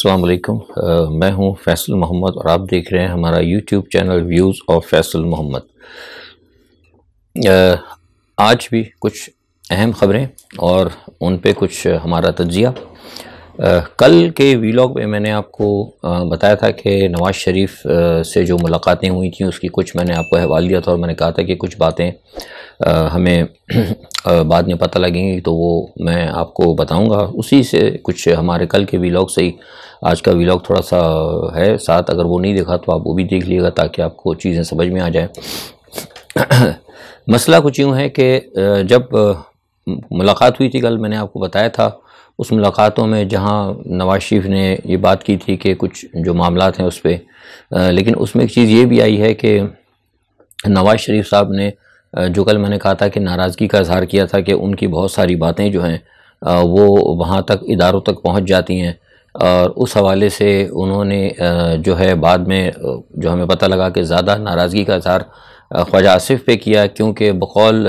अस्सलाम वालेकुम मैं हूं फैसल मोहम्मद और आप देख रहे हैं हमारा YouTube channel views of Faisal Mohammad आज भी कुछ अहम ख़बरें और उन पे कुछ हमारा तजिया कल के वीलॉग में मैंने आपको बताया था कि नवाज़ शरीफ से जो मुलाकातें हुई थी उसकी कुछ मैंने आपको अहवाल दिया था और मैंने कहा था कि कुछ बातें हमें बाद में पता लगेंगी तो वो मैं आपको बताऊंगा उसी से कुछ हमारे कल के वीलॉग से ही आज का वीलॉग थोड़ा सा है साथ अगर वो नहीं देखा तो आप वो भी देख लीजिएगा ताकि आपको चीज़ें समझ में आ जाए मसला कुछ यूँ है कि जब मुलाकात हुई थी कल मैंने आपको बताया था उस मुलाकातों में जहाँ नवाज शरीफ ने ये बात की थी कि कुछ जो मामला हैं उस पर लेकिन उसमें एक चीज़ ये भी आई है कि नवाज शरीफ साहब ने जो कल मैंने कहा था कि नाराज़गी का इजहार किया था कि उनकी बहुत सारी बातें जो हैं वो वहाँ तक इदारों तक पहुँच जाती हैं और उस हवाले से उन्होंने जो है बाद में जो हमें पता लगा कि ज़्यादा नाराज़गी का इजहार ख्वाजा आसिफ पे किया क्योंकि बकौल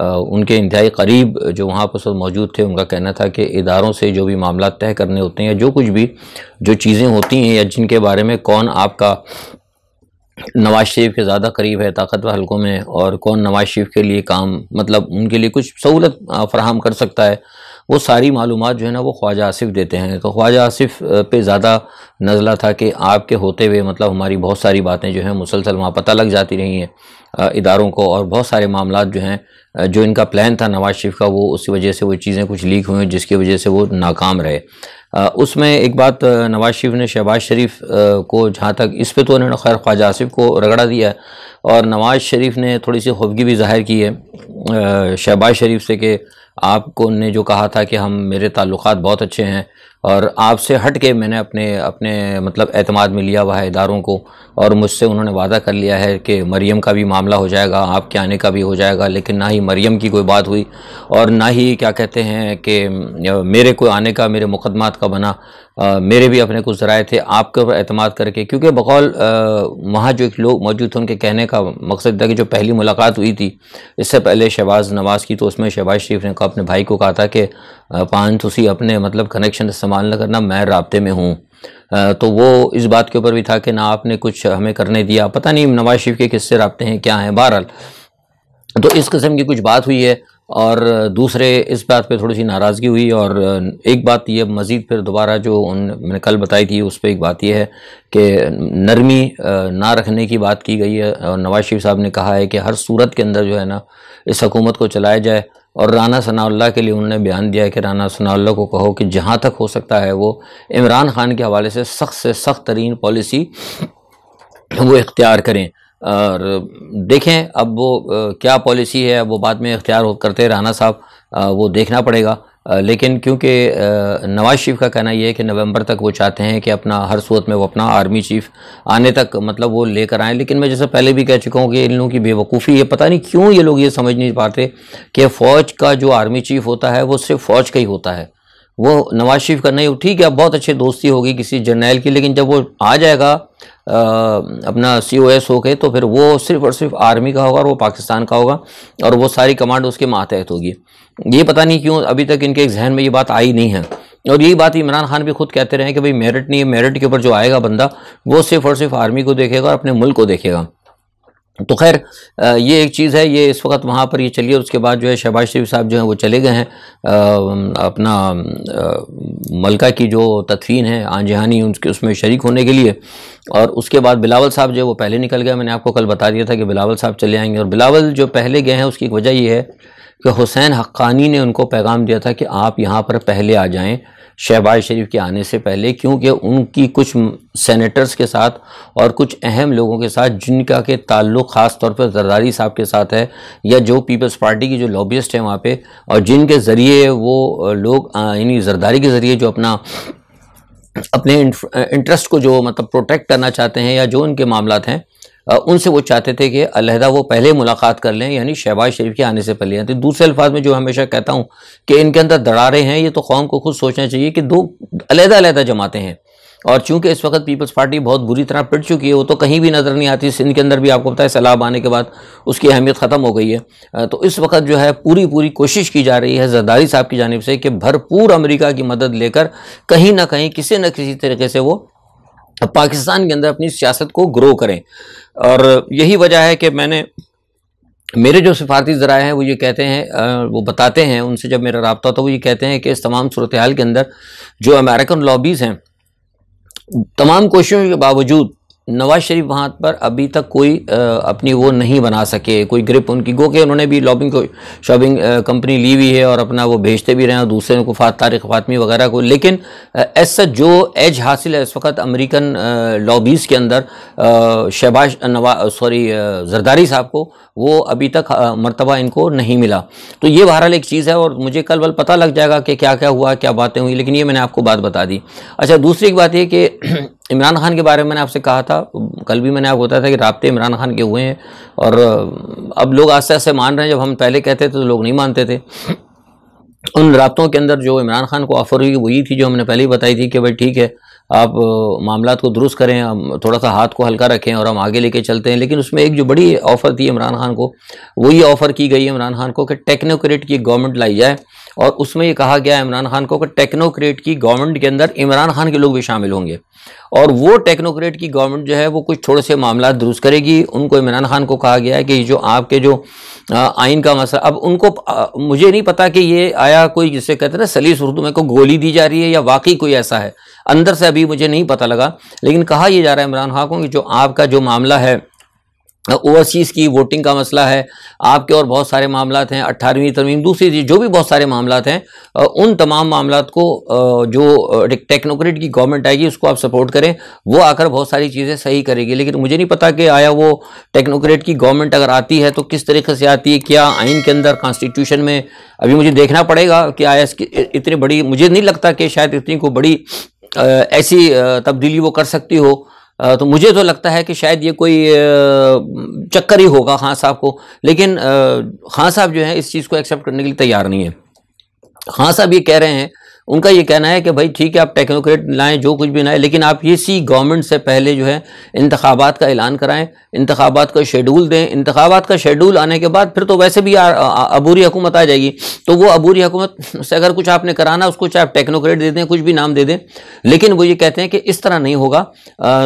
उनके इंतहाई करीब जो वहाँ पर सब मौजूद थे उनका कहना था कि इदारों से जो भी मामला तय करने होते हैं या जो कुछ भी जो चीज़ें होती हैं या जिनके बारे में कौन आपका नवाज शरीफ के ज़्यादा करीब है ताकतवर हलकों में और कौन नवाज शरीफ के लिए काम मतलब उनके लिए कुछ सहूलत फ्राहम कर सकता है वो सारी मालूम जो है ना वो ख्वाजा आसिफ देते हैं तो ख्वाजा आसिफ पे ज़्यादा नज़ला था कि आपके होते हुए मतलब हमारी बहुत सारी बातें जो हैं मुसलसल वहाँ पता लग जाती रही हैं इदारों को और बहुत सारे मामला जो हैं जो इनका प्लान था नवाज शरीफ का वो उसी वजह से वो चीज़ें कुछ लीक हुई जिसकी वजह से वो नाकाम रहे उसमें एक बात नवाज शरीफ ने शहबाज शरीफ को जहाँ तक इस पर तो उन्होंने खैर ख्वाजा आसिफ को रगड़ा दिया है और नवाज शरीफ ने थोड़ी सी खुफगी भी जाहिर की है शहबाज शरीफ से कि आपको ने जो कहा था कि हम मेरे ताल्लुकात बहुत अच्छे हैं और आपसे हट के मैंने अपने अपने मतलब अतमाद में लिया हुआ है इदारों को और मुझसे उन्होंने वादा कर लिया है कि मरीम का भी मामला हो जाएगा आपके आने का भी हो जाएगा लेकिन ना ही मरियम की कोई बात हुई और ना ही क्या कहते हैं कि मेरे को आने का मेरे मुकदमात का बना आ, मेरे भी अपने कुछ ज़राए थे आपके ऊपर अतमाद करके क्योंकि बकौल वहाँ जो एक लोग मौजूद थे उनके कहने का मकसद था कि जो पहली मुलाकात हुई थी इससे पहले शहबाज नवाज़ की तो उसमें शहबाज शरीफ ने अपने भाई को कहा था कि पान तुसी अपने मतलब कनेक्शन इस्तेमाल मान करना मैं रबते में हूँ तो वो इस बात के ऊपर भी था कि ना आपने कुछ हमें करने दिया पता नहीं नवाज शरीफ के किससे रबते हैं क्या हैं बहरहाल तो इस किस्म की कुछ बात हुई है और दूसरे इस बात पे थोड़ी सी नाराज़गी हुई और एक बात यह मज़ीद फिर दोबारा जो उन मैंने कल बताई थी उस पर एक बात यह है कि नरमी ना रखने की बात की गई है और नवाज शरीफ साहब ने कहा है कि हर सूरत के अंदर जो है ना इस हकूमत को चलाया जाए और राना सनाउल्ला के लिए उन्होंने बयान दिया कि राना सनाउल्ला को कहो कि जहाँ तक हो सकता है वो इमरान खान के हवाले से सख्त से सख्त तरीन पॉलिसी वो इख्तियार करें और देखें अब वो क्या पॉलिसी है वो बाद में इख्तियार करते राना साहब वो देखना पड़ेगा लेकिन क्योंकि नवाज शरीफ का कहना यह है कि नवंबर तक वो चाहते हैं कि अपना हर सूरत में वो अपना आर्मी चीफ आने तक मतलब वो लेकर आएँ लेकिन मैं जैसे पहले भी कह चुका हूँ कि इन लोगों की बेवकूफ़ी है पता नहीं क्यों ये लोग ये समझ नहीं पाते कि फ़ौज का जो आर्मी चीफ होता है वो सिर्फ फ़ौज का ही होता है वो नवाज शरीफ का नहीं ठीक है बहुत अच्छी दोस्ती होगी किसी जर्नैल की लेकिन जब वो आ जाएगा आ, अपना सी ओ एस होके तो फिर वो सिर्फ और सिर्फ आर्मी का होगा और वो पाकिस्तान का होगा और वो सारी कमांड उसके मातहत होगी ये पता नहीं क्यों अभी तक इनके जहन में ये बात आई नहीं है और यही बात इमरान खान भी खुद कहते रहे कि भाई मेरिट नहीं है मेरिट के ऊपर जो आएगा बंदा वो सिर्फ और सिर्फ आर्मी को देखेगा और अपने मुल्क को देखेगा तो खैर ये एक चीज़ है ये इस वक्त वहाँ पर ये चलिए उसके बाद जो है शहबाज शरीफ साहब जो हैं वो चले गए हैं अपना मलका की जो तदफीन है आंजहानी उनके उसमें शरीक होने के लिए और उसके बाद बिलावल साहब जो है वो पहले निकल गए मैंने आपको कल बता दिया था कि बिलावल साहब चले आएंगे और बिलावल जो पहले गए हैं उसकी वजह यह है कि हुसैन हक्कानी ने उनको पैगाम दिया था कि आप यहाँ पर पहले आ जाएँ शहबाज शरीफ के आने से पहले क्योंकि उनकी कुछ सेनेटर्स के साथ और कुछ अहम लोगों के साथ जिनका के ताल्लुक़ ख़ास तौर पर जरदारी साहब के साथ है या जो पीपल्स पार्टी की जो लॉबिस्ट हैं वहाँ पे और जिनके ज़रिए वो लोग यानी जरदारी के ज़रिए जो अपना अपने इंटरेस्ट को जो मतलब प्रोटेक्ट करना चाहते हैं या जो उनके मामला हैं उनसे वो चाहते थे कि अलहदा वो पहले मुलाकात कर लें यानी शहबाज शरीफ के आने से पहले आते तो दूसरे अल्फाज में जो हमेशा कहता हूँ कि इनके अंदर दरारें हैं ये तो कौम को खुद सोचना चाहिए कि दो अलहदा अलहदा जमाते हैं और चूंकि इस वक्त पीपल्स पार्टी बहुत बुरी तरह पिट चुकी है वो तो कहीं भी नज़र नहीं आती सिंध के अंदर भी आपको पता है सैलाब आने के बाद उसकी अहमियत ख़त्म हो गई है तो इस वक्त जो है पूरी पूरी कोशिश की जा रही है जरदारी साहब की जानब से कि भरपूर अमरीका की मदद लेकर कहीं ना कहीं किसी न किसी तरीके से वो पाकिस्तान के अंदर अपनी सियासत को ग्रो करें और यही वजह है कि मैंने मेरे जो सिफारती ज़रा हैं वो ये कहते हैं वो बताते हैं उनसे जब मेरा रबता तो वो ये कहते हैं कि इस तमाम सूरत हाल के अंदर जो अमेरिकन लॉबीज़ हैं तमाम कोशिशों के बावजूद नवाज शरीफ वहाँ पर अभी तक कोई अपनी वो नहीं बना सके कोई ग्रिप उनकी गो के उन्होंने भी लॉबिंग को शॉपिंग कंपनी ली हुई है और अपना वो भेजते भी रहे हैं दूसरे को फात तारिक फातमी वगैरह को लेकिन ऐसा जो एज हासिल है इस वक्त अमेरिकन लॉबीज़ के अंदर शहबाज नवा सॉरी जरदारी साहब को वो अभी तक मरतबा इनको नहीं मिला तो ये बहरहाल एक चीज़ है और मुझे कल वल पता लग जाएगा कि क्या क्या हुआ क्या बातें हुई लेकिन ये मैंने आपको बात बता दी अच्छा दूसरी एक बात ये कि इमरान खान के बारे में मैंने आपसे कहा था कल भी मैंने आपको बताया था कि रबते इमरान खान के हुए हैं और अब लोग आस्ते आस्ते मान रहे हैं जब हम पहले कहते थे तो लोग नहीं मानते थे उन रबतों के अंदर जो इमरान खान को ऑफ़र हुई वही थी जो हमने पहले ही बताई थी कि भाई ठीक है आप मामला को दुरुस्त करें थोड़ा सा हाथ को हल्का रखें और हम आगे लेके चलते हैं लेकिन उसमें एक जो बड़ी ऑफ़र थी इमरान खान को वो ये ऑफ़र की गई इमरान खान को कि टेक्नोक्रेट की गवर्नमेंट लाई जाए और उसमें ये कहा गया इमरान खान को कि टेक्नोक्रेट की गवर्नमेंट के अंदर इमरान खान के लोग भी शामिल होंगे और वो टेक्नोक्रेट की गवर्नमेंट जो है वो कुछ थोड़े से मामला दुरुस्त करेगी उनको इमरान खान को कहा गया है कि जो आपके जो आइन का मसला अब उनको मुझे नहीं पता कि ये आया कोई जिसे कहते हैं ना सलीस उर्दू में को गोली दी जा रही है या वाकई कोई ऐसा है अंदर से अभी मुझे नहीं पता लगा लेकिन कहा यह जा रहा है इमरान खान को कि जो आपका जो मामला है ओवरसीज़ की वोटिंग का मसला है आपके और बहुत सारे मामला हैं अट्ठारहवीं तरमीम दूसरी चीज जो भी बहुत सारे मामला हैं उन तमाम मामला को जो टेक्नोक्रेट की गवर्नमेंट आएगी उसको आप सपोर्ट करें वो आकर बहुत सारी चीज़ें सही करेगी लेकिन मुझे नहीं पता कि आया वो टेक्नोक्रेट की गवर्नमेंट अगर आती है तो किस तरीके से आती है क्या आइन के अंदर कॉन्स्टिट्यूशन में अभी मुझे देखना पड़ेगा कि आया इतनी बड़ी मुझे नहीं लगता कि शायद इतनी को बड़ी ऐसी तब्दीली वो कर सकती हो तो मुझे तो लगता है कि शायद ये कोई चक्कर ही होगा खान साहब को लेकिन खान साहब जो है इस चीज़ को एक्सेप्ट करने के लिए तैयार नहीं है खान साहब ये कह रहे हैं उनका ये कहना है कि भाई ठीक है आप टेक्नोक्रेट लाएं जो कुछ भी लाएं लेकिन आप ये सी गवर्नमेंट से पहले जो है इंतबात का ऐलान कराएं इंतबात का शेड्यूल दें इंतबात का शेड्यूल आने के बाद फिर तो वैसे भी अबूरी हुकूमत आ जाएगी तो वो अबूरी हुकूमत से अगर कुछ आपने कराना उसको चाहे आप टेक्नोक्रेट दे दें कुछ भी नाम दे दें लेकिन वो ये कहते हैं कि इस तरह नहीं होगा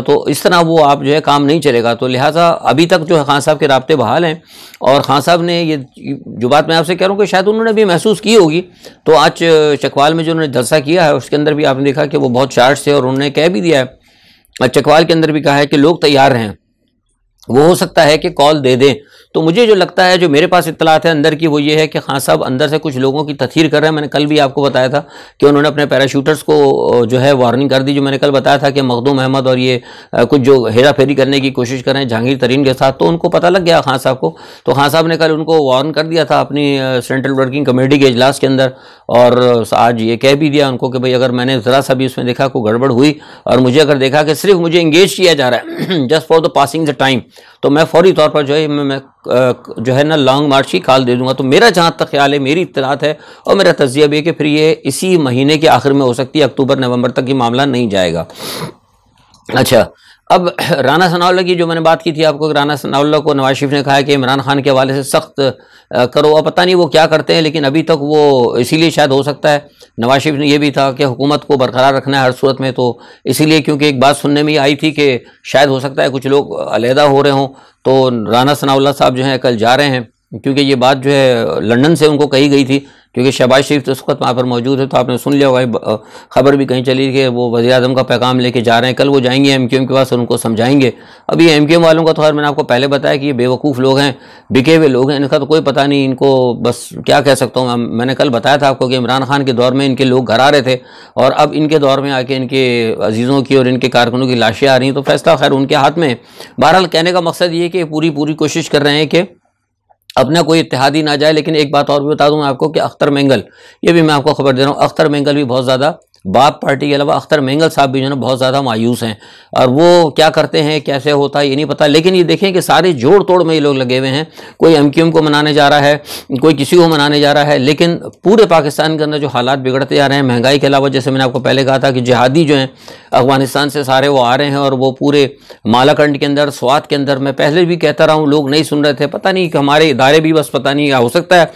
तो इस तरह वो आप जो है काम नहीं चलेगा तो लिहाजा अभी तक जो है खान साहब के रबते बहाल हैं और खान साहब ने ये जो बात मैं आपसे कह रहा हूँ कि शायद उन्होंने भी महसूस की होगी तो आज चकवाल में जो उन्होंने उन्होंने जलसा किया है उसके अंदर भी आपने देखा कि वो बहुत चार्ज थे और उन्होंने कह भी दिया है चकवाल अच्छा, के अंदर भी कहा है कि लोग तैयार हैं वो हो सकता है कि कॉल दे दें तो मुझे जो लगता है जो मेरे पास इतलात है अंदर की वो ये है कि खान हाँ, साहब अंदर से कुछ लोगों की तथीर कर रहे हैं मैंने कल भी आपको बताया था कि उन्होंने अपने पैराशूटर्स को जो है वार्निंग कर दी जो मैंने कल बताया था कि मखदूम अहमद और ये कुछ जो हेरा फेरी करने की कोशिश कर रहे हैं जहांगीर तरीन के साथ तो उनको पता लग गया खान हाँ साहब को तो खान हाँ साहब ने कल उनको वार्न कर दिया था अपनी सेंट्रल वर्किंग कमेटी के अजलास के अंदर और आज ये कह भी दिया उनको कि भाई अगर मैंने ज़रा सा भी उसमें देखा कोई गड़बड़ हुई और मुझे अगर देखा कि सिर्फ मुझे इंगेज किया जा रहा है just for the passing the time तो मैं फौरी तौर पर जो है मैं जो है ना लॉन्ग मार्च ही काल दे दूंगा तो मेरा जहाँ तक ख्याल है मेरी इतलात है और मेरा तजिया भी है कि फिर ये इसी महीने के आखिर में हो सकती है अक्टूबर नवंबर तक ये मामला नहीं जाएगा अच्छा अब राना सनाउल्ला की जो मैंने बात की थी आपको राना सनाउल्ला को नवाज शरीफ ने कहा कि इमरान खान के हवाले से सख्त करो अब पता नहीं वो क्या करते हैं लेकिन अभी तक वो इसीलिए शायद हो सकता है नवाज शरीफ ने यह भी था कि हुकूमत को बरकरार रखना है हर सूरत में तो इसीलिए क्योंकि एक बात सुनने में आई थी कि शायद हो सकता है कुछ लोग अलहदा हो रहे हों तो राना सनाउल्ला साहब जो हैं कल जा रहे हैं क्योंकि ये बात जो है लंदन से उनको कही गई थी क्योंकि शहबाज शरीफ तो उस वक्त वहाँ पर मौजूद है तो आपने सुन लिया होगा खबर भी कहीं चली कि वो वजी अजम का पैगाम लेके जा रहे हैं कल वो जाएंगे एम क्यू एम के पास और उनको समझाएंगे अभी एम क्यू एम वालों का तो खैर मैंने आपको पहले बताया कि ये बेवकूफ़ लोग हैं बिके हुए लोग हैं इनका तो कोई पता नहीं इनको बस क्या कह सकता हूँ मैंने कल बताया था आपको कि इमरान खान के दौर में इनके लोग घर आ रहे थे और अब इनके दौर में आके इनके अजीज़ों की और इनके कारकुनों की लाशें आ रही हैं तो फैसला खैर उनके हाथ में बहरहाल कहने का मकसद ये कि पूरी पूरी कोशिश कर रहे हैं कि अपना कोई इतिहादी ना जाए लेकिन एक बात और भी बता दूँ आपको कि अख्तर मैंगल ये भी मैं आपको खबर दे रहा हूँ अख्तर मैंगल भी बहुत ज़्यादा बाप पार्टी के अलावा अख्तर मेंगल साहब भी जो है ना बहुत ज़्यादा मायूस हैं और वो क्या करते हैं कैसे होता है ये नहीं पता लेकिन ये देखें कि सारे जोड़ तोड़ में ये लोग लगे हुए हैं कोई एम को मनाने जा रहा है कोई किसी को मनाने जा रहा है लेकिन पूरे पाकिस्तान के अंदर जो हालात बिगड़ते जा रहे हैं महंगाई के अलावा जैसे मैंने आपको पहले कहा था कि जिहादी जो हैं अफगानिस्तान से सारे वो आ रहे हैं और वो पूरे मालाखंड के अंदर स्वाद के अंदर मैं पहले भी कहता रहा हूँ लोग नहीं सुन रहे थे पता नहीं कि हमारे इदारे भी बस पता नहीं हो सकता है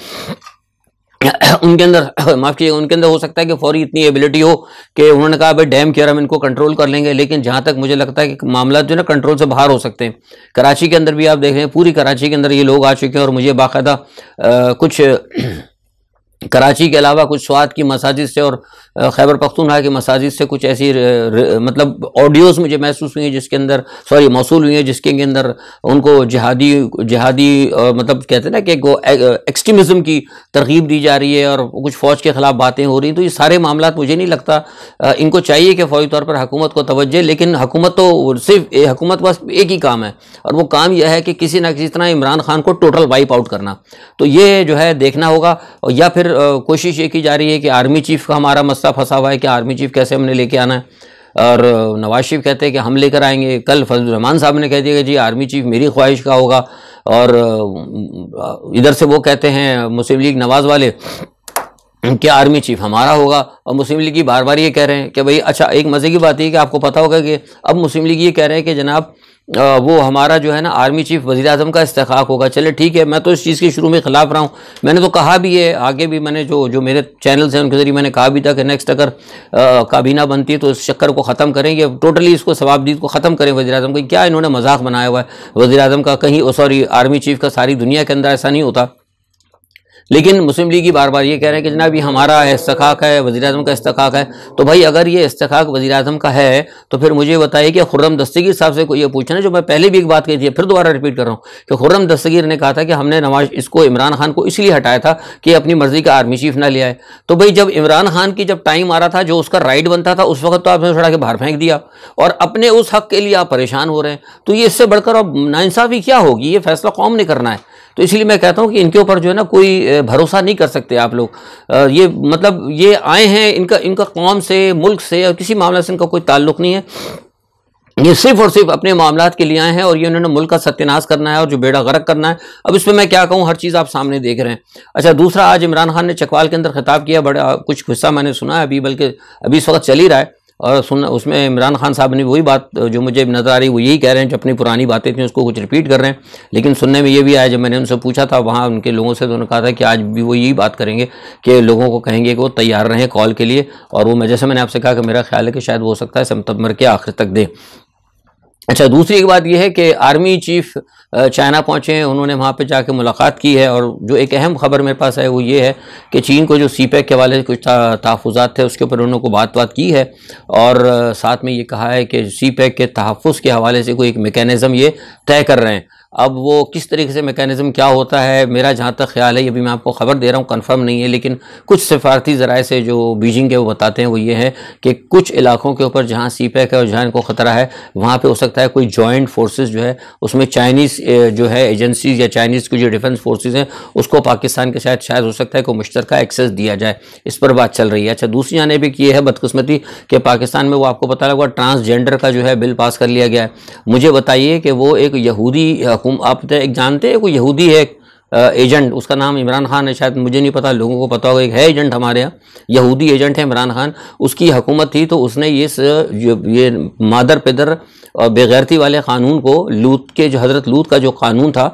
उनके अंदर माफ कीजिए उनके अंदर हो सकता है कि फौरी इतनी एबिलिटी हो कि उन्होंने कहा भाई डैम केयर हम इनको कंट्रोल कर लेंगे लेकिन जहां तक मुझे लगता है कि मामला जो ना कंट्रोल से बाहर हो सकते हैं कराची के अंदर भी आप देख रहे हैं पूरी कराची के अंदर ये लोग आ चुके हैं और मुझे बाकायदा कुछ कराची के अलावा कुछ स्वाद की मसाजिद से और खैबर पख्तूनहा की मसाजिद से कुछ ऐसी र, र, मतलब ऑडियोज़ मुझे महसूस हुई हैं जिसके अंदर सॉरी मौसू हुई हैं जिसके अंदर उनको जिहादी जिहादी मतलब कहते हैं ना कि एक्सट्रीमिज़म की तरगीब दी जा रही है और कुछ फ़ौज के ख़िलाफ़ बातें हो रही तो ये सारे मामला मुझे नहीं लगता इनको चाहिए कि फ़ौरी तौर पर हकूमत को तोज्जह लेकिन हकूमत तो सिर्फ हुकूमत बस एक ही काम है और वो काम यह है कि किसी ना किसी तरह इमरान खान को टोटल वाइप आउट करना तो ये जो है देखना होगा या फिर फिर कोशिश ये की जा रही है कि आर्मी चीफ का हमारा मसला फंसा हुआ है कि आर्मी चीफ कैसे हमने लेके आना है और नवाज शरीफ कहते हैं कि हम लेकर आएंगे कल फजल रहमान साहब ने कह दिया कि जी आर्मी चीफ मेरी ख्वाहिश का होगा और इधर से वो कहते हैं मुस्लिम लीग नवाज वाले कि आर्मी चीफ हमारा होगा और मुस्लिम लीग की बार बार ये कह रहे हैं कि भाई अच्छा एक मज़े की बात है कि आपको पता होगा कि अब मुस्लिम लीग ये कह रहे हैं कि जनाब वो हमारा जो है ना आर्मी चीफ वज़ी अजम का इस्तेक होगा चले ठीक है मैं तो इस चीज़ के शुरू में ख़िलाफ़ रहा हूँ मैंने तो कहा भी है आगे भी मैंने जो जो मेरे चैनल्स हैं उनके ज़रिए मैंने कहा भी था कि नेक्स्ट अगर काबीना बनती है तो इस चक्कर को ख़त्म करें या टोटली इसको सवाबदीद को ख़त्म करें वजी अजम को क्या इन्होंने मजाक बनाया हुआ है वजी अजम का कहीं सॉरी आर्मी चीफ़ का सारी दुनिया के अंदर ऐसा नहीं होता लेकिन मुस्लिम लीग ही बार बार ये कह रहे हैं कि जनाब ये हमारा इस्तखाक है वजी अजम का इस्तखाक है तो भाई अगर ये इस्तखाक वजी अजम का है तो फिर मुझे बताइए कि खुर्रम दस्तगीर साहब से कोई ये पूछना है जो मैं पहले भी एक बात कही थी फिर दोबारा रिपीट कर रहा हूँ कि खुर्रम दस्तगीर ने कहा था कि हमने नवाज इसको इमरान खान को इसलिए हटाया था कि अपनी मर्जी का आर्मी चीफ ना लिया है तो भाई जब इमरान खान की जब टाइम आ रहा था जो उसका राइट बनता था उस वक्त तो आपने छोड़ा के बाहर फेंक दिया और अपने उस हक के लिए आप परेशान हो रहे हैं तो ये इससे बढ़कर अब नाइंसाफ़ी क्या होगी ये फैसला कौम ने करना है तो इसलिए मैं कहता हूँ कि इनके ऊपर जो है ना कोई भरोसा नहीं कर सकते आप लोग ये मतलब ये आए हैं इनका इनका कौम से मुल्क से और किसी मामले से इनका कोई ताल्लुक नहीं है ये सिर्फ और सिर्फ अपने मामला के लिए आए हैं और ये उन्होंने मुल्क का सत्यानाश करना है और जो बेड़ा गर्क करना है अब इसमें मैं क्या कहूँ हर चीज़ आप सामने देख रहे हैं अच्छा दूसरा आज इमरान खान ने चकवाल के अंदर खिताब किया बड़ा कुछ गुस्सा मैंने सुना है अभी बल्कि अभी इस वक्त चल ही रहा है और सुन उसमें इमरान खान साहब ने वही बात जो मुझे नज़र आ रही वो यही कह रहे हैं जो अपनी पुरानी बातें थी उसको कुछ रिपीट कर रहे हैं लेकिन सुनने में ये भी आया जब मैंने उनसे पूछा था वहाँ उनके लोगों से तो उन्होंने कहा था कि आज भी वो यही बात करेंगे कि लोगों को कहेंगे कि वो तैयार रहें कॉल के लिए और वो मैं जैसे मैंने आपसे कहा कि मेरा ख्याल है कि शायद हो सकता है सितम्बर के आखिर तक दें अच्छा दूसरी एक बात यह है कि आर्मी चीफ चाइना पहुंचे हैं उन्होंने वहां पे जाके मुलाकात की है और जो एक अहम खबर मेरे पास है वो ये है कि चीन को जो सी पैक e के वाले कुछ तहफात थे उसके ऊपर उन्होंने को बात बात की है और साथ में ये कहा है कि सी पैक e के तहफ़ के हवाले से कोई एक मेकेनिज़म ये तय कर रहे हैं अब वो किस तरीके से मेकैनिज़म क्या होता है मेरा जहाँ तक ख्याल है भी मैं आपको ख़बर दे रहा हूँ कन्फर्म नहीं है लेकिन कुछ सफारती ज़रा से जो बीजिंग के वो बताते हैं वो ये है कि कुछ इलाकों के ऊपर जहाँ सी पैक है और जहाँ इनको ख़तरा है वहाँ पर हो सकता है कोई जॉइंट फोर्सेज जो है उसमें चाइनीज़ जो है एजेंसीज़ या चाइनीज़ की जो डिफेंस फोर्सेज हैं उसको पाकिस्तान के शायद शायद हो सकता है कोई मुश्तर एक्सेस दिया जाए इस पर बात चल रही है अच्छा दूसरी जाने भी ये है बदकस्मती कि पाकिस्तान में वो आपको पता लगा ट्रांसजेंडर का जो है बिल पास कर लिया गया है मुझे बताइए कि वो एक यहूदी हकूम आप तो एक जानते हैं कोई यहूदी है एक एजेंट उसका नाम इमरान खान है शायद मुझे नहीं पता लोगों को पता होगा एक है एजेंट हमारे यहाँ यहूदी एजेंट है इमरान खान उसकी हुकूमत थी तो उसने ये स, ये मादर पेदर और बेगैरती वाले कानून को लूत के जो हज़रत लूत का जो कानून था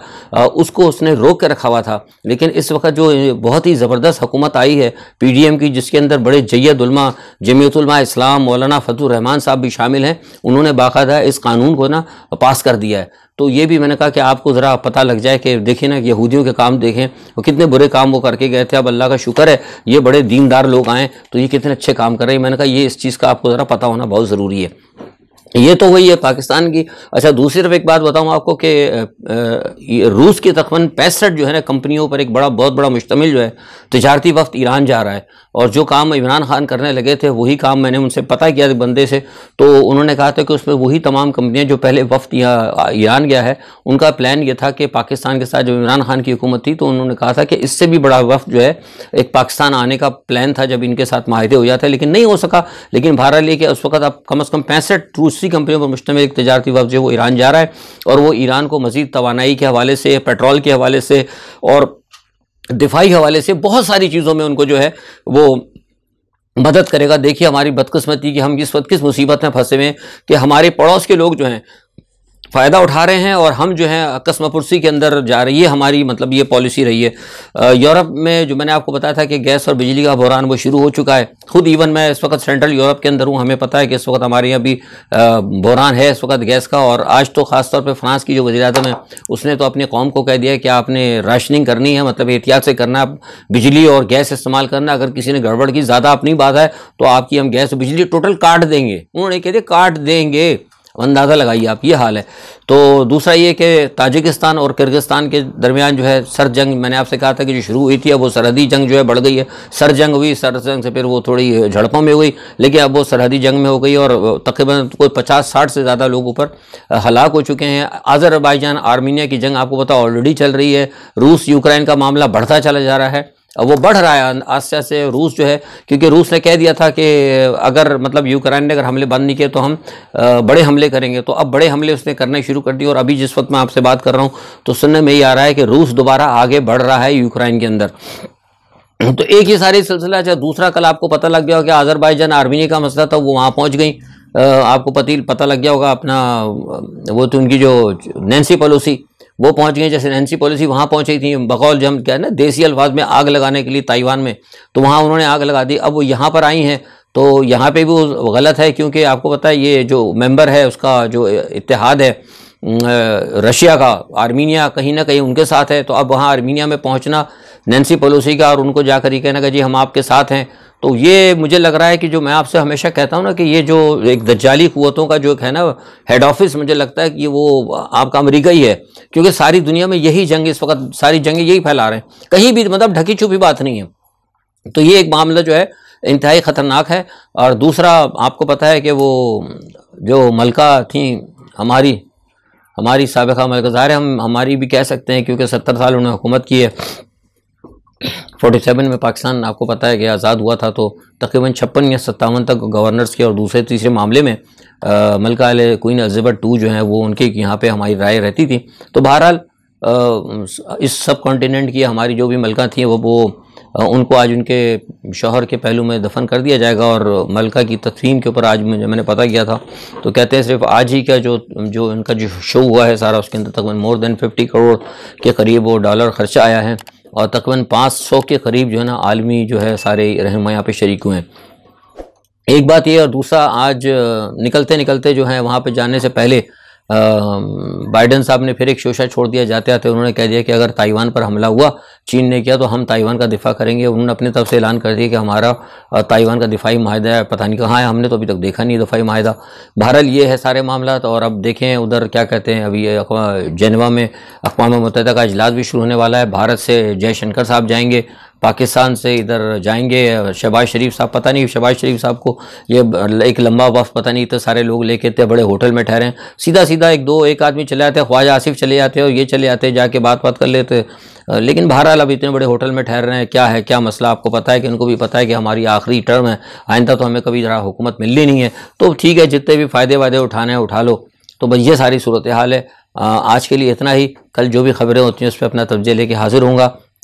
उसको उसने रोक के रखा हुआ था लेकिन इस वक्त जो बहुत ही ज़बरदस्त हुकूमत आई है पी डी एम की जिसके अंदर बड़े जैदुलमा जमयतुलमा इस्लाम मौलाना फतुर साहब भी शामिल हैं उन्होंने बाकायदा इस कानून को ना पास कर दिया है तो ये भी मैंने कहा कि आपको ज़रा पता लग जाए कि देखें ना यहूदियों के काम देखें वो कितने बुरे काम वो करके गए थे अब अल्लाह का शुक्र है ये बड़े दीनदार लोग आएँ तो ये कितने अच्छे काम कर रहे हैं मैंने कहा ये इस चीज़ का आपको ज़रा पता होना बहुत ज़रूरी है ये तो वही है पाकिस्तान की अच्छा दूसरी तरफ एक बात बताऊं आपको कि रूस की तकरीबन पैंसठ जो है ना कंपनियों पर एक बड़ा बहुत बड़ा मुश्तमिल जो है तजारती वक्त ईरान जा रहा है और जो काम इमरान खान करने लगे थे वही काम मैंने उनसे पता किया बंदे से तो उन्होंने कहा था कि उसमें वही तमाम कंपनियाँ जो पहले वफ्त यहाँ ईरान गया है उनका प्लान ये था कि पाकिस्तान के साथ जब इमरान खान की हुकूमत थी तो उन्होंने कहा था कि इससे भी बड़ा वफ्त जो है एक पाकिस्तान आने का प्लान था जब इनके साथ माहदे हो जाता लेकिन नहीं हो सका लेकिन भारत लेके उस वक्त आप कम अज़ कम पैंसठ रूसी दूसरी कंपनियों पर मुश्तम एक तजारती वक्त जो है वो ईरान जा रहा है और वो ईरान को मजीद तोानाई के हवाले से पेट्रोल के हवाले से और दिफाही हवाले से बहुत सारी चीज़ों में उनको जो है वो मदद करेगा देखिए हमारी बदकस्मती कि हम इस वक्त किस मुसीबत में फंसे हुए हैं कि हमारे पड़ोस के लोग जो हैं फ़ायदा उठा रहे हैं और हम जो हैं कस्मापुरसी के अंदर जा रही है हमारी मतलब ये पॉलिसी रही है यूरोप में जो मैंने आपको बताया था कि गैस और बिजली का बहरान वो शुरू हो चुका है खुद इवन मैं इस वक्त सेंट्रल यूरोप के अंदर हूँ हमें पता है कि इस वक्त हमारे यहाँ भी बहरान है इस वक्त गैस का और आज तो ख़ासतौर पर फ्रांस की जो वजी अजम है उसने तो अपने कौम को कह दिया कि आपने राशनिंग करनी है मतलब एहतियात से करना बिजली और गैस इस्तेमाल करना अगर किसी ने गड़बड़ की ज़्यादा अपनी बात है तो आपकी हम गैस बिजली टोटल काट देंगे उन्होंने कह दिया काट देंगे अंदाज़ा लगाइए आप ये हाल है तो दूसरा ये कि ताजिकिस्तान और किर्गिस्तान के दरमियान जो है सर जंग मैंने आपसे कहा था कि जो शुरू हुई थी अब वो सरहदी जंग जो है बढ़ गई है सर जंग हुई सर जंग से फिर वो थोड़ी झड़पों में हुई लेकिन अब वो सरहदी जंग में हो गई और तकरीबन कोई पचास साठ से ज़्यादा लोग ऊपर हलाक हो चुके हैं आज़रबाईजान आर्मीनिया की जंग आपको पता ऑलरेडी चल रही है रूस यूक्रेन का मामला बढ़ता चला जा रहा है वो बढ़ रहा है आस्ते आस्ते रूस जो है क्योंकि रूस ने कह दिया था कि अगर मतलब यूक्रेन ने अगर हमले बंद नहीं किए तो हम बड़े हमले करेंगे तो अब बड़े हमले उसने करने शुरू कर दिए और अभी जिस वक्त मैं आपसे बात कर रहा हूँ तो सुनने में ये आ रहा है कि रूस दोबारा आगे बढ़ रहा है यूक्रेन के अंदर तो एक ही सारी सिलसिला अच्छा दूसरा कल आपको पता लग गया कि आज़रबाईजान आर्मी का मसला था वो वहाँ पहुँच गई आपको पति पता लग गया होगा अपना वो तो उनकी जो नैन्सी पलोसी वो पहुंच गए जैसे नैन्सी पॉलिसी वहाँ पहुंची थी बकौल जम क्या है ना देसी अल्फाज में आग लगाने के लिए ताइवान में तो वहाँ उन्होंने आग लगा दी अब वो यहाँ पर आई हैं तो यहाँ पे भी वो गलत है क्योंकि आपको पता है ये जो मेंबर है उसका जो इतिहाद है रशिया का आर्मीनिया कहीं ना कहीं उनके साथ है तो अब वहाँ आर्मीनिया में पहुँचना नैन्सी पॉलिसी का और उनको जाकर ये कहना कि जी हम आपके साथ हैं तो ये मुझे लग रहा है कि जो मैं आपसे हमेशा कहता हूँ ना कि ये जो एक दज्जाली कुतों का जो है ना हेड ऑफिस मुझे लगता है कि वो आपका अमरीका ही है क्योंकि सारी दुनिया में यही जंग इस वक्त सारी जंगें यही फैला रहे हैं कहीं भी मतलब ढकी छुपी बात नहीं है तो ये एक मामला जो है इंतहाई ख़तरनाक है और दूसरा आपको पता है कि वो जो मलका थी हमारी हमारी सबका मलका ज़ाहिर हम हमारी भी कह सकते हैं क्योंकि सत्तर साल उन्होंने हुकूमत की है फोर्टी सेवन में पाकिस्तान आपको पता है कि आज़ाद हुआ था तो तकरीबन छप्पन या सत्तावन तक गवर्नर्स के और दूसरे तीसरे मामले में मलका क्वीन अजबर टू जो है वो उनके यहाँ पे हमारी राय रहती थी तो बहरहाल इस सब कॉन्टीनेंट की हमारी जो भी मलका थी वो वो उनको आज उनके शोहर के पहलू में दफन कर दिया जाएगा और मलका की तस्वीम के ऊपर आज मुझे मैंने पता किया था तो कहते हैं सिर्फ आज ही का जो जो उनका जो शो हुआ है सारा उसके अंदर तकरीबन मोर देन फिफ्टी करोड़ के करीब वो डॉलर खर्चा आया है और तकरीबन 500 के करीब जो है ना आलमी जो है सारे रहनमा यहाँ पे शरीक हुए हैं एक बात ये और दूसरा आज निकलते निकलते जो है वहाँ पे जाने से पहले बाइडन साहब ने फिर एक शोशा छोड़ दिया जाते आते उन्होंने कह दिया कि अगर ताइवान पर हमला हुआ चीन ने किया तो हम ताइवान का दिफा करेंगे उन्होंने अपने तरफ से ऐलान कर दिया कि हमारा ताइवान का दिफाई माहदा है पता नहीं कहाँ है हमने तो अभी तक देखा नहीं दिफाई माहदा बहरहाल ये है सारे मामला तो और अब देखें उधर क्या कहते हैं अभी जेनवा में अकवा मुतहदा का अजलास भी शुरू होने वाला है भारत से जयशंकर साहब जाएंगे पाकिस्तान से इधर जाएंगे शहबाज शरीफ साहब पता नहीं शहबाज शरीफ साहब को ये एक लंबा वफ पता नहीं तो सारे लोग लेके इतने बड़े होटल में ठहरे सीधा सीधा एक दो एक आदमी चले आते ख्वाजा आसिफ चले जाते और ये चले आते जाके बात बात कर लेते लेकिन बहरहाल अब इतने बड़े होटल में ठहर रहे हैं क्या है क्या मसला आपको पता है कि इनको भी पता है कि हमारी आखिरी टर्म है आइंदा तो हमें कभी ज़रा हुकूमत मिलनी नहीं है तो ठीक है जितने भी फ़ायदे वायदे उठाने हैं उठा लो तो बस ये सारी सूरत हाल है आज के लिए इतना ही कल जो भी खबरें होती हैं उस पर अपना तवज्जे लेके हाजिर होंगा